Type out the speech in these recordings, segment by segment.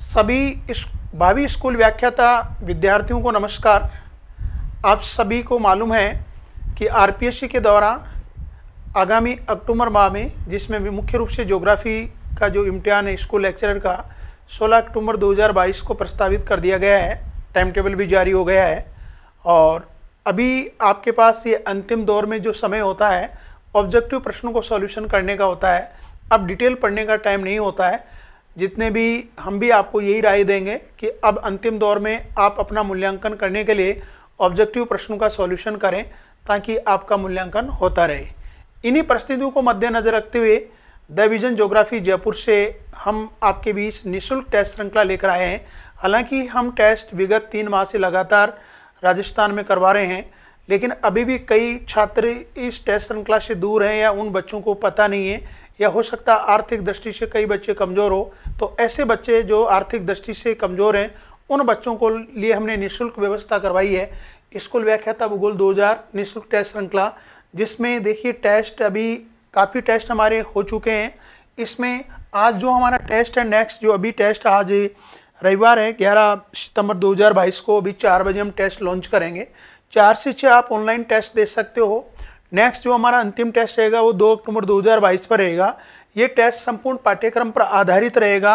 सभी इस भावी स्कूल व्याख्याता विद्यार्थियों को नमस्कार आप सभी को मालूम है कि आरपीएससी के द्वारा आगामी अक्टूबर माह में जिसमें भी मुख्य रूप से ज्योग्राफी का जो इम्तिहान है स्कूल लेक्चरर का 16 अक्टूबर 2022 को प्रस्तावित कर दिया गया है टाइम टेबल भी जारी हो गया है और अभी आपके पास ये अंतिम दौर में जो समय होता है ऑब्जेक्टिव प्रश्नों को सॉल्यूशन करने का होता है अब डिटेल पढ़ने का टाइम नहीं होता है जितने भी हम भी आपको यही राय देंगे कि अब अंतिम दौर में आप अपना मूल्यांकन करने के लिए ऑब्जेक्टिव प्रश्नों का सॉल्यूशन करें ताकि आपका मूल्यांकन होता रहे इन्हीं परिस्थितियों को मद्देनजर रखते हुए द विजन जोग्राफी जयपुर से हम आपके बीच निःशुल्क टेस्ट श्रृंखला लेकर आए हैं हालांकि हम टेस्ट विगत तीन माह से लगातार राजस्थान में करवा रहे हैं लेकिन अभी भी कई छात्र इस टेस्ट श्रृंखला से दूर हैं या उन बच्चों को पता नहीं है या हो सकता है आर्थिक दृष्टि से कई बच्चे कमज़ोर हो तो ऐसे बच्चे जो आर्थिक दृष्टि से कमज़ोर हैं उन बच्चों को लिए हमने निःशुल्क व्यवस्था करवाई है स्कूल व्याख्याता भूगोल दो निःशुल्क टेस्ट श्रृंखला जिसमें देखिए टेस्ट अभी काफ़ी टेस्ट हमारे हो चुके हैं इसमें आज जो हमारा टेस्ट है नेक्स्ट जो अभी टेस्ट आज रविवार है 11 सितंबर 2022 को अभी चार बजे हम टेस्ट लॉन्च करेंगे चार से छः आप ऑनलाइन टेस्ट दे सकते हो नेक्स्ट जो हमारा अंतिम टेस्ट रहेगा वो 2 अक्टूबर 2022 पर रहेगा ये टेस्ट संपूर्ण पाठ्यक्रम पर आधारित रहेगा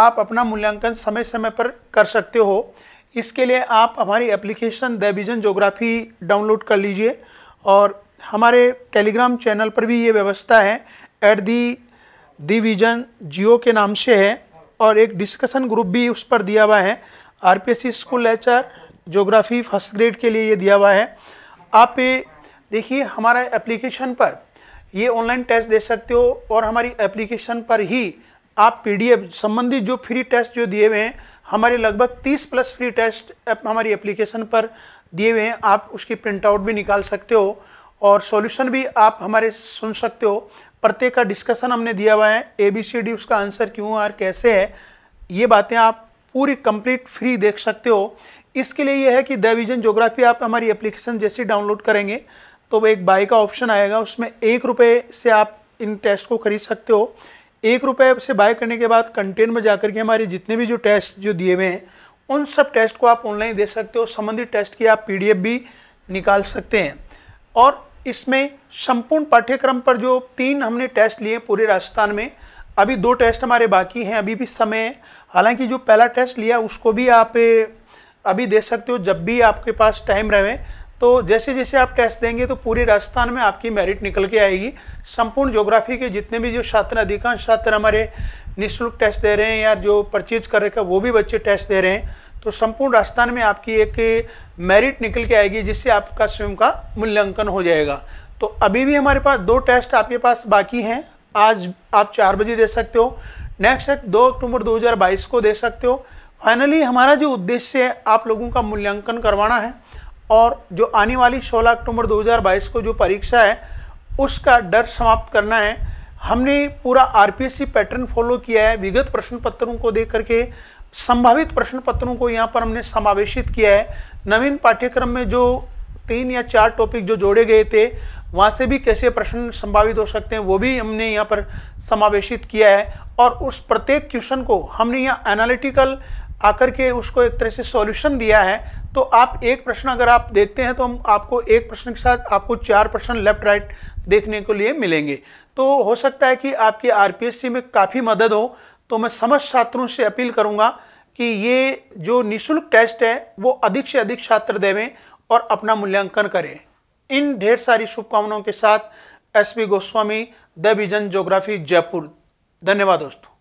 आप अपना मूल्यांकन समय समय पर कर सकते हो इसके लिए आप हमारी application the vision geography download कर लीजिए और हमारे टेलीग्राम चैनल पर भी ये व्यवस्था है एट दी दिविजन जियो के नाम से है और एक डिस्कशन ग्रुप भी उस पर दिया हुआ है RPSC school lecturer geography first grade के लिए ये दिया हुआ है आप देखिए हमारा एप्लीकेशन पर ये ऑनलाइन टेस्ट दे सकते हो और हमारी एप्लीकेशन पर ही आप पीडीएफ संबंधी जो फ्री टेस्ट जो दिए हुए हैं हमारे लगभग 30 प्लस फ्री टेस्ट हमारी एप्लीकेशन पर दिए हुए हैं आप उसकी प्रिंट आउट भी निकाल सकते हो और सॉल्यूशन भी आप हमारे सुन सकते हो प्रत्येक का डिस्कशन हमने दिया हुआ है ए बी सी डी उसका आंसर क्यों और कैसे है ये बातें आप पूरी कंप्लीट फ्री देख सकते हो इसके लिए यह है कि द विजन जोग्राफी आप हमारी एप्लीकेशन जैसे डाउनलोड करेंगे तो वो एक बाई का ऑप्शन आएगा उसमें एक रुपये से आप इन टेस्ट को खरीद सकते हो एक रुपये से बाय करने के बाद कंटेन में जाकर के हमारे जितने भी जो टेस्ट जो दिए हुए हैं उन सब टेस्ट को आप ऑनलाइन दे सकते हो संबंधित टेस्ट की आप पी भी निकाल सकते हैं और इसमें संपूर्ण पाठ्यक्रम पर जो तीन हमने टेस्ट लिए पूरे राजस्थान में अभी दो टेस्ट हमारे बाकी हैं अभी भी समय हालांकि जो पहला टेस्ट लिया उसको भी आप अभी दे सकते हो जब भी आपके पास टाइम रहे तो जैसे जैसे आप टेस्ट देंगे तो पूरे राजस्थान में आपकी मेरिट निकल के आएगी संपूर्ण ज्योग्राफी के जितने भी जो छात्र अधिकांश छात्र हमारे निःशुल्क टेस्ट दे रहे हैं या जो परचेज कर रखा वो भी बच्चे टेस्ट दे रहे हैं तो संपूर्ण राजस्थान में आपकी एक मेरिट निकल के आएगी जिससे आपका स्वयं का मूल्यांकन हो जाएगा तो अभी भी हमारे पास दो टेस्ट आपके पास बाकी हैं आज आप चार बजे दे सकते हो नेक्स्ट है दो अक्टूबर 2022 को दे सकते हो फाइनली हमारा जो उद्देश्य है आप लोगों का मूल्यांकन करवाना है और जो आने वाली 16 अक्टूबर 2022 को जो परीक्षा है उसका डर समाप्त करना है हमने पूरा आर पैटर्न फॉलो किया है विगत प्रश्न पत्रों को देख करके संभावित प्रश्न पत्रों को यहाँ पर हमने समावेशित किया है नवीन पाठ्यक्रम में जो तीन या चार टॉपिक जो जोड़े गए थे वहाँ से भी कैसे प्रश्न संभावित हो सकते हैं वो भी हमने यहाँ पर समावेशित किया है और उस प्रत्येक क्वेश्चन को हमने यहाँ एनालिटिकल आकर के उसको एक तरह से सॉल्यूशन दिया है तो आप एक प्रश्न अगर आप देखते हैं तो हम आपको एक प्रश्न के साथ आपको चार प्रश्न लेफ्ट राइट देखने के लिए मिलेंगे तो हो सकता है कि आपकी आर में काफ़ी मदद हो तो मैं समस्त छात्रों से अपील करूँगा कि ये जो निःशुल्क टेस्ट है वो अधिक से अधिक छात्र देवें और अपना मूल्यांकन करें इन ढेर सारी शुभकामनाओं के साथ S Goswami the vision geography Jaipur धन्यवाद दोस्तों